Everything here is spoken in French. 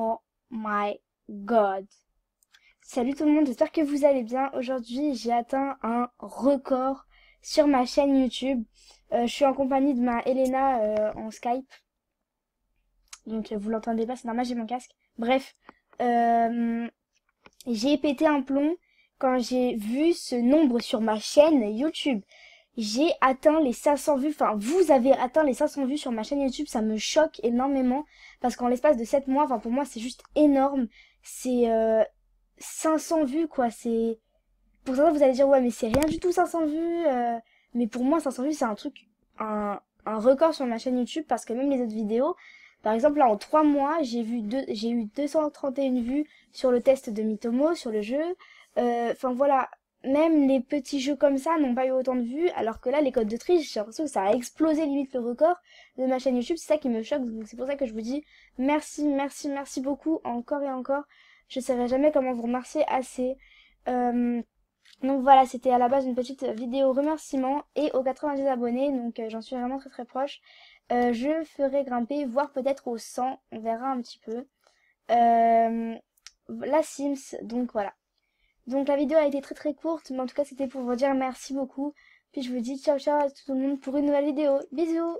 Oh my god. Salut tout le monde, j'espère que vous allez bien. Aujourd'hui, j'ai atteint un record sur ma chaîne YouTube. Euh, je suis en compagnie de ma Elena euh, en Skype. Donc euh, vous l'entendez pas, c'est normal, j'ai mon casque. Bref, j'ai pété un plomb quand j'ai vu ce nombre sur ma chaîne YouTube j'ai atteint les 500 vues, enfin vous avez atteint les 500 vues sur ma chaîne YouTube, ça me choque énormément parce qu'en l'espace de 7 mois, enfin pour moi c'est juste énorme, c'est 500 euh, vues quoi, c'est... Pour certains vous allez dire ouais mais c'est rien du tout 500 vues, euh. mais pour moi 500 vues c'est un truc, un, un, record sur ma chaîne YouTube parce que même les autres vidéos, par exemple là en 3 mois j'ai vu j'ai eu 231 vues sur le test de Mitomo, sur le jeu, euh, enfin voilà, même les petits jeux comme ça n'ont pas eu autant de vues, alors que là, les codes de triche, j'ai l'impression que ça a explosé limite le record de ma chaîne YouTube. C'est ça qui me choque, donc c'est pour ça que je vous dis merci, merci, merci beaucoup, encore et encore. Je ne saurais jamais comment vous remercier assez. Euh, donc voilà, c'était à la base une petite vidéo remerciement et aux 90 abonnés, donc euh, j'en suis vraiment très très proche. Euh, je ferai grimper, voire peut-être au 100, on verra un petit peu. Euh, la Sims, donc voilà. Donc la vidéo a été très très courte, mais en tout cas c'était pour vous dire merci beaucoup. Puis je vous dis ciao ciao à tout le monde pour une nouvelle vidéo. Bisous